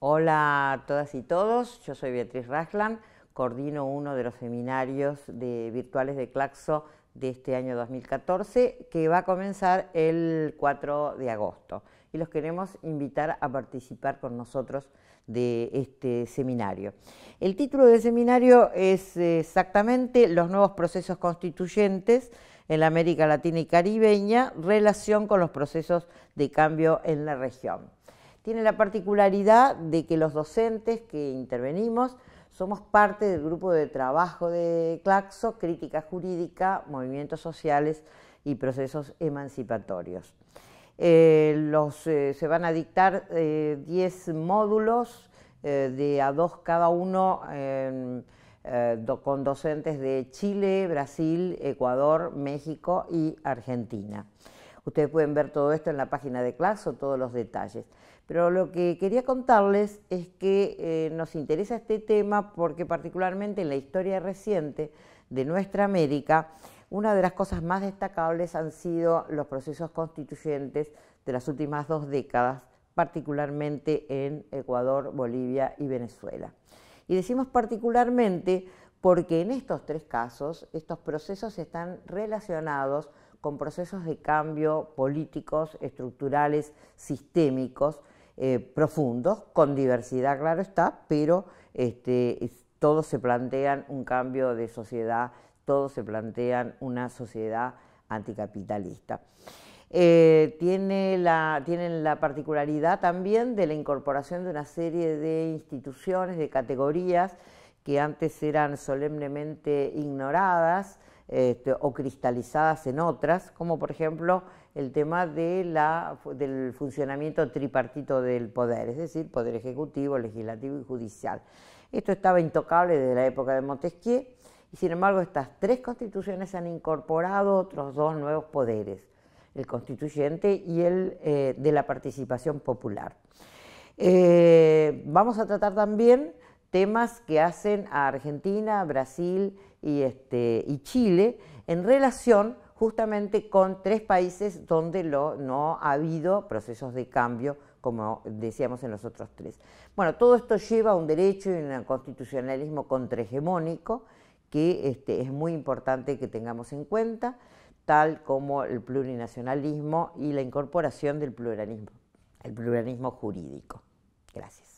Hola a todas y todos, yo soy Beatriz Raslan, coordino uno de los seminarios virtuales de Claxo de este año 2014 que va a comenzar el 4 de agosto y los queremos invitar a participar con nosotros de este seminario. El título del seminario es exactamente Los nuevos procesos constituyentes en la América Latina y Caribeña, relación con los procesos de cambio en la región tiene la particularidad de que los docentes que intervenimos somos parte del grupo de trabajo de Claxo, Crítica Jurídica, Movimientos Sociales y Procesos Emancipatorios. Eh, eh, se van a dictar 10 eh, módulos de a dos cada uno con docentes de Chile, Brasil, Ecuador, México y Argentina. Ustedes pueden ver todo esto en la página de o todos los detalles. Pero lo que quería contarles es que eh, nos interesa este tema porque particularmente en la historia reciente de nuestra América, una de las cosas más destacables han sido los procesos constituyentes de las últimas dos décadas, particularmente en Ecuador, Bolivia y Venezuela. Y decimos particularmente porque en estos tres casos estos procesos están relacionados con procesos de cambio políticos, estructurales, sistémicos, eh, profundos, con diversidad, claro está, pero este, todos se plantean un cambio de sociedad, todos se plantean una sociedad anticapitalista. Eh, tiene tienen la particularidad también de la incorporación de una serie de instituciones, de categorías que antes eran solemnemente ignoradas, este, o cristalizadas en otras, como por ejemplo el tema del funcionamiento tripartito del poder, es decir, poder ejecutivo, legislativo y judicial. Esto estaba intocable desde la época de Montesquieu y sin embargo estas tres constituciones han incorporado otros dos nuevos poderes, el constituyente y el eh, de la participación popular. Eh, vamos a tratar también temas que hacen a Argentina, Brasil este, y, Chile en relación justamente con tres países donde no ha habido procesos de cambio, como decíamos en los otros tres. Bueno, todo esto lleva a un derecho y un constitucionalismo contrahegemónico que este, es muy importante que tengamos en cuenta, tal como el plurinacionalismo y la incorporación del pluralismo, el pluralismo jurídico. Gracias.